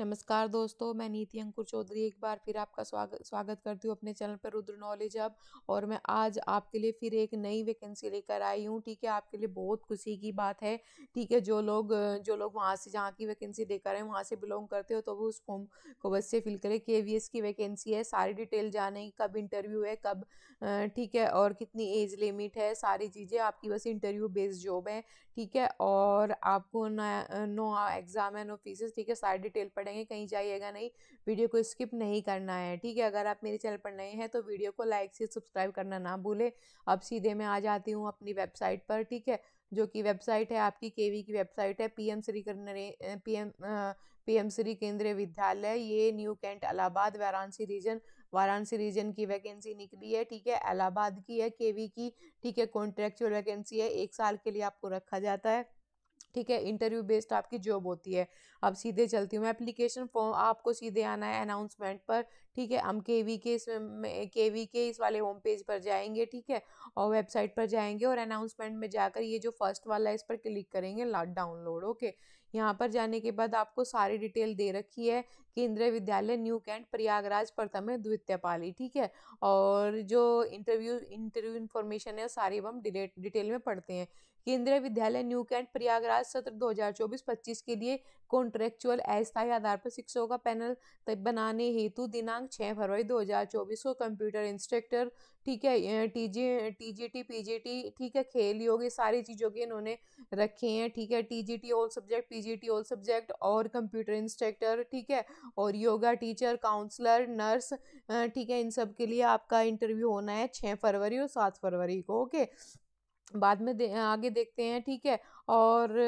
नमस्कार दोस्तों मैं नीति अंकुर चौधरी एक बार फिर आपका स्वागत स्वागत करती हूँ अपने चैनल पर रुद्र नॉलेज अब और मैं आज आपके लिए फिर एक नई वैकेंसी लेकर आई हूँ ठीक है आपके लिए बहुत खुशी की बात है ठीक है जो लोग जो लोग वहाँ से जहाँ की वैकेंसी लेकर आए वहाँ से बिलोंग करते हो तो वो उस फॉर्म को अवश्य फिल करें के की वैकेंसी है सारी डिटेल की कब इंटरव्यू है कब ठीक है और कितनी एज लिमिट है सारी चीज़ें आपकी बस इंटरव्यू बेस्ड जॉब है ठीक है और आपको नया नो एग्ज़ाम है नो फीसेस ठीक है सारी डिटेल पढ़े पड़ेंगे कहीं जाइएगा नहीं वीडियो को स्किप नहीं करना है ठीक है अगर आप मेरे चैनल पर नए हैं तो वीडियो को लाइक से सब्सक्राइब करना ना भूलें अब सीधे मैं आ जाती हूँ अपनी वेबसाइट पर ठीक है जो कि वेबसाइट है आपकी के की वेबसाइट है P M Shri P M P M Shri Kendriya Vidyalaya ये new cantt Allahabad Varanasi region Varanasi region की वैकेंसी निकली है ठीक है इलाहाबाद की है केवी की ठीक है कॉन्ट्रेक्चुअल वैकेंसी है एक साल के लिए आपको रखा जाता है ठीक है इंटरव्यू बेस्ड आपकी जॉब होती है अब सीधे चलती हूँ एप्लीकेशन फॉर्म आपको सीधे आना है अनाउंसमेंट पर ठीक है हम के वी के इस के वी के इस वाले होम पेज पर जाएंगे ठीक है और वेबसाइट पर जाएंगे और अनाउंसमेंट में जाकर ये जो फर्स्ट वाला है इस पर क्लिक करेंगे डाउनलोड ओके यहाँ पर जाने के बाद आपको सारी डिटेल दे रखी है केंद्रीय विद्यालय न्यू कैंट प्रयागराज प्रथम द्वितीय पाली ठीक है और जो इंटरव्यू इंटरव्यू इन्फॉर्मेशन है सारी हम डिटेल में पढ़ते हैं केंद्रीय विद्यालय न्यू कैंट प्रयागराज सत्र 2024-25 के लिए कॉन्ट्रेक्चुअल अस्थायी आधार पर शिक्षकों का पैनल बनाने हेतु दिनांक 6 फरवरी 2024 को कंप्यूटर इंस्ट्रक्टर ठीक है टीजी टीजीटी पीजीटी ठीक है खेल योग ये सारी चीज़ों के इन्होंने रखे हैं ठीक है TGT all subject PGT all subject और कंप्यूटर इंस्ट्रक्टर ठीक है और योगा टीचर काउंसलर नर्स ठीक है इन सब के लिए आपका इंटरव्यू होना है छः फरवरी और सात फरवरी को ओके बाद में दे, आगे देखते हैं ठीक है और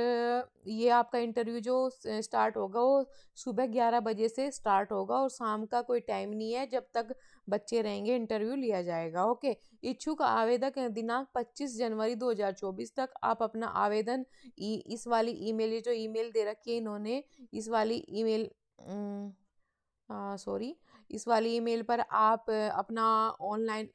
ये आपका इंटरव्यू जो स्टार्ट होगा वो सुबह ग्यारह बजे से स्टार्ट होगा और शाम का कोई टाइम नहीं है जब तक बच्चे रहेंगे इंटरव्यू लिया जाएगा ओके इच्छुक आवेदक दिनांक 25 जनवरी 2024 तक आप अपना आवेदन इस वाली ईमेल ये जो ईमेल दे रखी है इन्होंने इस वाली ईमेल सॉरी इस वाली ईमेल पर आप अपना ऑनलाइन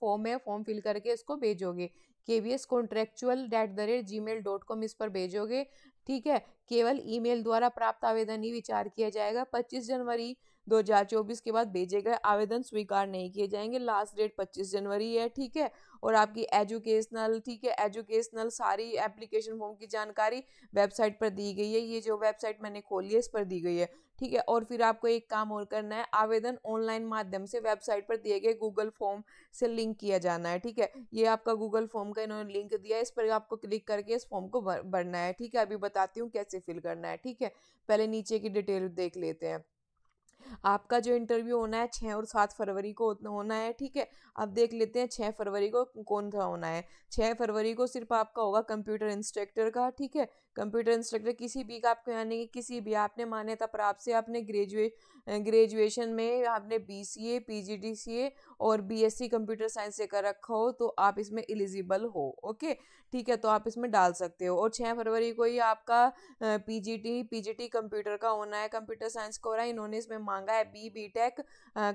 फॉर्म है फॉर्म फिल करके इसको भेजोगे K V S contractual at the rate Gmail dot com इस पर भेजोगे ठीक है केवल ईमेल द्वारा प्राप्त आवेदन ही विचार किया जाएगा 25 जनवरी 2024 के बाद भेजे गए आवेदन स्वीकार नहीं किए जाएंगे लास्ट डेट 25 जनवरी है ठीक है और आपकी एजुकेशनल ठीक है एजुकेशनल सारी एप्लीकेशन फॉर्म की जानकारी वेबसाइट पर दी गई है ये जो वेबसाइट मैंने खोली है इस पर दी गई है ठीक है और फिर आपको एक काम और करना है आवेदन ऑनलाइन माध्यम से वेबसाइट पर दिए गए गूगल फॉर्म से लिंक किया जाना है ठीक है ये आपका गूगल फॉर्म का इन्होंने लिंक दिया है इस पर आपको क्लिक करके इस फॉर्म को भरना है ठीक है अभी बताती हूँ कैसे फिल करना है ठीक है पहले नीचे की डिटेल देख लेते हैं आपका जो इंटरव्यू होना है छः और सात फरवरी को होना है ठीक है अब देख लेते हैं छः फरवरी को कौन सा होना है छः फरवरी को सिर्फ आपका होगा कंप्यूटर इंस्ट्रक्टर का ठीक है कंप्यूटर इंस्ट्रक्टर किसी भी का आपको यानी कि किसी भी आपने मान्यता प्राप्त से आपने ग्रेजुएट ग्रेजुएशन में आपने B C A P G D C A और B S C computer science से कर रखा हो तो आप इसमें एलिजिबल हो ओके ठीक है तो आप इसमें डाल सकते हो और छः फरवरी को ही आपका पीजीटी पीजीटी कंप्यूटर का होना है कंप्यूटर साइंस को हो रहा है इन्होंने इसमें मांगा है B B tech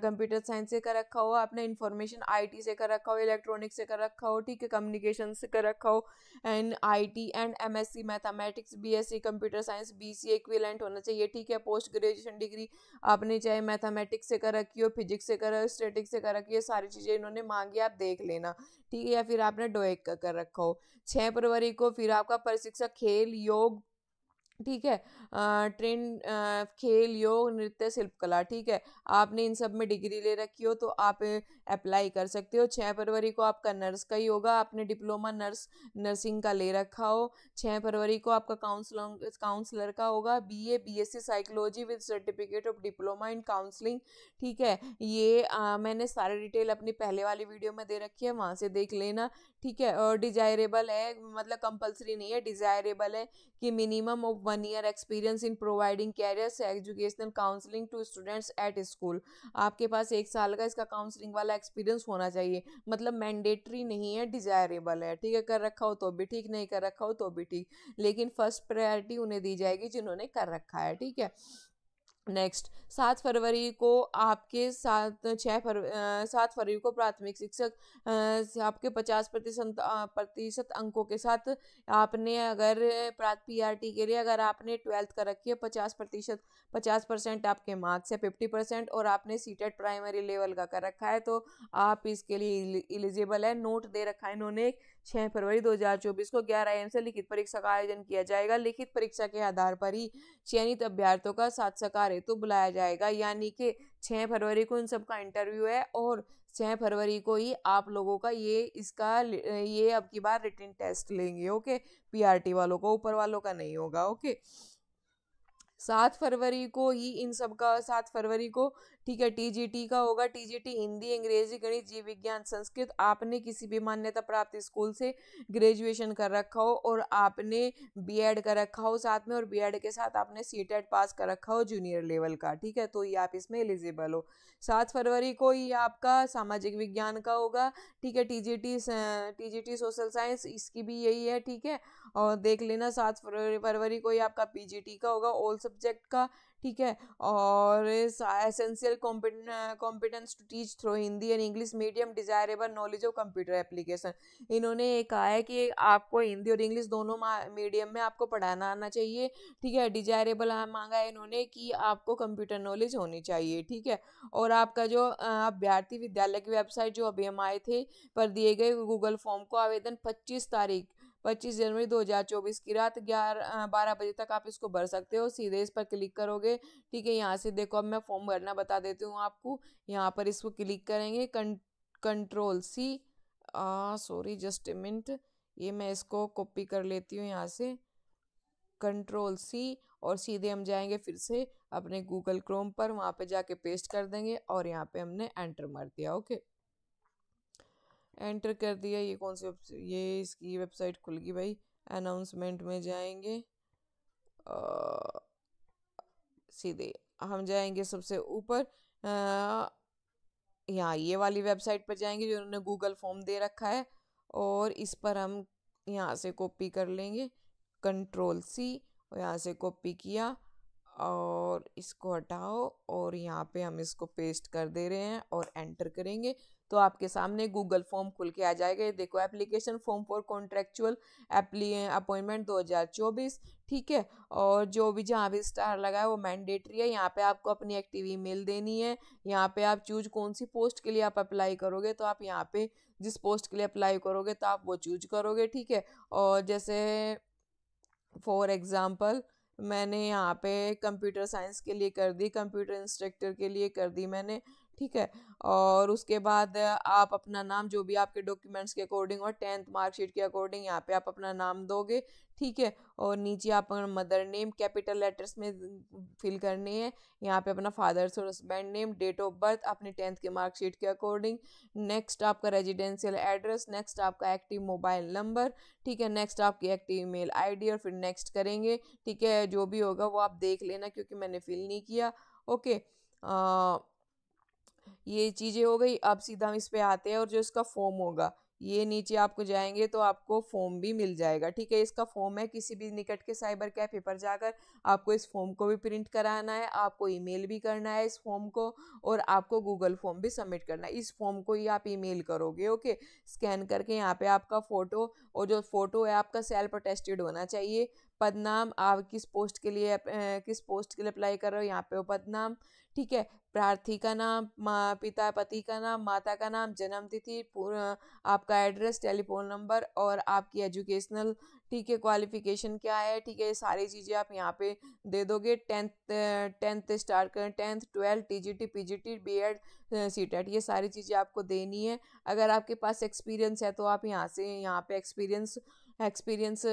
computer science से कर रखा हो आपने इन्फॉर्मेशन आईटी से कर रखा हो इलेक्ट्रॉनिक्स से कर रखा हो ठीक है कम्युनिकेशन से कर रखा हो and I and M mathematics B computer science B C होना चाहिए ठीक है पोस्ट ग्रेजुएशन डिग्री आपने चाहे मैथमेटिक्स से कर रखी हो फिजिक्स से कर स्टेटिक्स से कर रखी हो सारी चीज़ें इन्होंने मांगी आप देख लेना ठीक है या फिर आपने डोएक का कर रखा हो छः फरवरी को फिर आपका प्रशिक्षक खेल योग ठीक है ट्रेन खेल योग नृत्य शिल्पकला ठीक है आपने इन सब में डिग्री ले रखी हो तो आप अप्लाई कर सकते हो छः फरवरी को आपका नर्स का ही होगा आपने डिप्लोमा नर्स नर्सिंग का ले रखा हो छः फरवरी को आपका काउंसलर काउंसलर का होगा BA BSc psychology with certificate of diploma in counselling ठीक है ये आ, मैंने सारे डिटेल अपनी पहले वाली वीडियो में दे रखी है वहाँ से देख लेना ठीक है और डिजायरेबल है मतलब कंपलसरी नहीं है डिजायरेबल है कि minimum of one year experience in providing career educational counselling to students at school आपके पास एक साल का इसका काउंसलिंग वाला एक्सपीरियंस होना चाहिए मतलब मैंडेटरी नहीं है डिजायरेबल है ठीक है कर रखा हो तो भी ठीक नहीं कर रखा हो तो भी ठीक लेकिन फर्स्ट प्रायोरिटी उन्हें दी जाएगी जिन्होंने कर रखा है ठीक है नेक्स्ट सात फरवरी को आपके साथ छः फरवरी सात फरवरी को प्राथमिक शिक्षक आपके पचास प्रतिशत प्रतिशत अंकों के साथ आपने अगर पी आर टी के लिए अगर आपने ट्वेल्थ कर रखी है पचास प्रतिशत पचास परसेंट आपके मार्क्स है फिफ्टी परसेंट और आपने सीटेड प्राइमरी लेवल का कर रखा है तो आप इसके लिए इलिजिबल है नोट दे रखा है इन्होंने छः फरवरी 2024 को ग्यारह एम से लिखित परीक्षा का आयोजन किया जाएगा लिखित परीक्षा के आधार पर ही चयनित अभ्यर्थियों का सात सकार हेतु तो बुलाया जाएगा यानी कि छः फरवरी को इन सब का इंटरव्यू है और छः फरवरी को ही आप लोगों का ये इसका ये अब की बार रिटर्न टेस्ट लेंगे ओके पीआरटी वालों का ऊपर वालों का नहीं होगा ओके सात फरवरी को ही इन सब का सात फरवरी को ठीक है टीजीटी का होगा टीजीटी हिंदी अंग्रेजी गणित जीव विज्ञान संस्कृत आपने किसी भी मान्यता प्राप्त स्कूल से ग्रेजुएशन कर रखा हो और आपने बीएड कर रखा हो साथ में और बीएड के साथ आपने सी पास कर रखा हो जूनियर लेवल का ठीक है तो ये आप इसमें एलिजिबल हो सात फरवरी को ही आपका सामाजिक विज्ञान का होगा ठीक है टी जी सोशल साइंस इसकी भी यही है ठीक है और देख लेना सात फरवरी को ही आपका पी का होगा ऑल सब्जेक्ट का ठीक है और essential competence to teach through Hindi and English medium desirable knowledge of computer application इन्होंने ये कहा है कि आपको हिंदी और इंग्लिश दोनों मीडियम में आपको पढ़ाना आना चाहिए ठीक है डिजायरेबल मांगा है इन्होंने कि आपको कंप्यूटर नॉलेज होनी चाहिए ठीक है और आपका जो अभ्यर्थी विद्यालय की वेबसाइट जो अभी हम आए थे पर दिए गए गूगल फॉर्म को आवेदन पच्चीस तारीख पच्चीस जनवरी 2024 की रात ग्यारह बारह बजे तक आप इसको भर सकते हो सीधे इस पर क्लिक करोगे ठीक है यहाँ से देखो अब मैं फॉर्म भरना बता देती हूँ आपको यहाँ पर इसको क्लिक करेंगे कं, control C sorry just minute ये मैं इसको कॉपी कर लेती हूँ यहाँ से कंट्रोल सी और सीधे हम जाएंगे फिर से अपने गूगल क्रोम पर वहाँ पे जाके पेस्ट कर देंगे और यहाँ पे हमने एंटर मार दिया ओके एंटर कर दिया ये कौन सी ये इसकी वेबसाइट खुल गई भाई अनाउंसमेंट में जाएंगे आ, सीधे हम जाएंगे सबसे ऊपर यहाँ ये वाली वेबसाइट पर जाएंगे जो उन्होंने गूगल फॉर्म दे रखा है और इस पर हम यहाँ से कॉपी कर लेंगे कंट्रोल सी और यहाँ से कॉपी किया और इसको हटाओ और यहाँ पे हम इसको पेस्ट कर दे रहे हैं और एंटर करेंगे तो आपके सामने गूगल फॉर्म खुल के आ जाएगा ये देखो application form for contractual appointment 2024 ठीक है और जो भी जहाँ भी स्टार लगा है वो मैंडेटरी है यहाँ पे आपको अपनी एक्टिव ईमेल देनी है यहाँ पे आप चूज कौन सी पोस्ट के लिए आप अप्लाई करोगे तो आप यहाँ पे जिस पोस्ट के लिए अप्लाई करोगे तो आप वो चूज करोगे ठीक है और जैसे फॉर एग्ज़ाम्पल मैंने यहाँ पे कंप्यूटर साइंस के लिए कर दी कंप्यूटर इंस्ट्रक्टर के लिए कर दी मैंने ठीक है और उसके बाद आप अपना नाम जो भी आपके डॉक्यूमेंट्स के अकॉर्डिंग और टेंथ मार्कशीट के अकॉर्डिंग यहाँ पे आप अपना नाम दोगे ठीक है और नीचे आप मदर नेम कैपिटल लेटर्स में फिल करने हैं यहाँ पे अपना फादर्स और husband name date of birth अपने टेंथ के मार्कशीट के अकॉर्डिंग नेक्स्ट आपका रेजिडेंशियल एड्रेस नेक्स्ट आपका एक्टिव मोबाइल नंबर ठीक है नेक्स्ट आपकी एक्टिव ईमेल आईडी और फिर नेक्स्ट करेंगे ठीक है जो भी होगा वो आप देख लेना क्योंकि मैंने फिल नहीं किया ओके ये चीज़ें हो गई अब सीधा हम इस पर आते हैं और जो इसका फॉर्म होगा ये नीचे आपको जाएंगे तो आपको फॉर्म भी मिल जाएगा ठीक है इसका फॉर्म है किसी भी निकट के साइबर कैफे पर जाकर आपको इस फॉर्म को भी प्रिंट कराना है आपको ईमेल भी करना है इस फॉर्म को और आपको गूगल फॉर्म भी सबमिट करना है इस फॉर्म को ही आप ईमेल करोगे ओके स्कैन करके यहाँ पे आपका फ़ोटो और जो फ़ोटो है आपका सेल्फ अटेस्टेड होना चाहिए पदनाम आप किस पोस्ट के लिए किस पोस्ट के लिए अप्लाई कर रहे हो यहाँ पे हो पदनाम ठीक है प्रार्थी का नाम माँ पिता पति का नाम माता का नाम जन्म तिथि आपका एड्रेस टेलीफोन नंबर और आपकी एजुकेशनल ठीक है क्वालिफिकेशन क्या है ठीक है ये सारी चीज़ें आप यहाँ पे दे दोगे टेंथ टेंथ स्टार्ट करें tenth twelfth T G T P G T B Ed C TET ये सारी चीज़ें आपको देनी है अगर आपके पास एक्सपीरियंस है तो आप यहाँ से यहाँ पे एक्सपीरियंस एक्सपीरियंस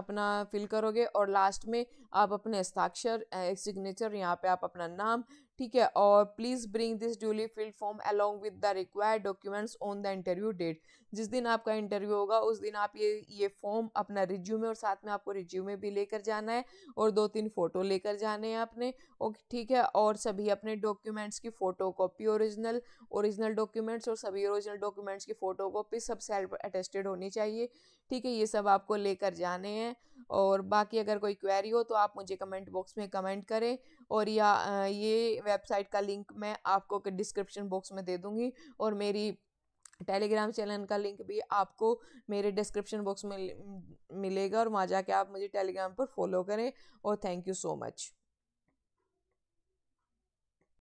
अपना फिल करोगे और लास्ट में आप अपने हस्ताक्षर सिग्नेचर यहाँ पे आप अपना नाम ठीक है और please bring this duly filled form along with the required documents on the interview date जिस दिन आपका इंटरव्यू होगा उस दिन आप ये ये फॉर्म अपना रिज्यूमे और साथ में आपको रिज्यूमे भी लेकर जाना है और दो तीन फ़ोटो लेकर जाने हैं आपने ओके ठीक है और सभी अपने डॉक्यूमेंट्स की photo copy original original documents और सभी ओरिजिनल डॉक्यूमेंट्स की फ़ोटो कॉपी सब सेल्फ अटेस्टेड होनी चाहिए ठीक है ये सब आपको लेकर जाने हैं और बाकी अगर कोई क्वेरी हो तो आप मुझे कमेंट बॉक्स में कमेंट करें और या ये वेबसाइट का लिंक मैं आपको डिस्क्रिप्शन बॉक्स में दे दूँगी और मेरी टेलीग्राम चैनल का लिंक भी आपको मेरे डिस्क्रिप्शन बॉक्स में मिलेगा और वहाँ जाके आप मुझे टेलीग्राम पर फॉलो करें और थैंक यू सो मच